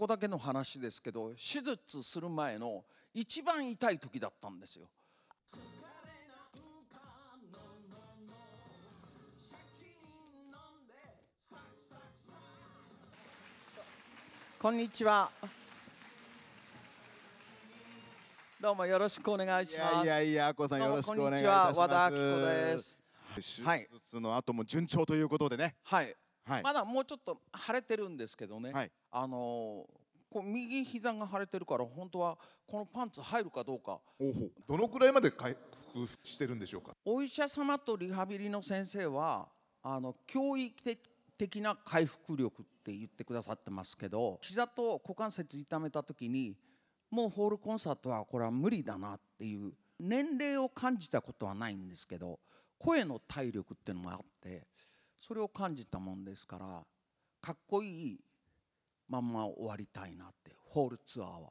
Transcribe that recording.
ここだけの話ですけど手術する前の一番痛い時だったんですよ。こんにちは。どうもよろしくお願いします。いやいやこさんよろしくお願いします。和田明子です。手術の後も順調ということでね。はい。はい、まだもうちょっと腫れてるんですけどね、はい、あのこう右膝が腫れてるから本当はこのパンツ入るかどうかどのくらいまで回復してるんでしょうかお医者様とリハビリの先生はあの驚異的な回復力って言ってくださってますけど膝と股関節痛めた時にもうホールコンサートはこれは無理だなっていう年齢を感じたことはないんですけど声の体力っていうのもあってそれを感じたもんですからかっこいいまんま終わりたいなってホールツアーは。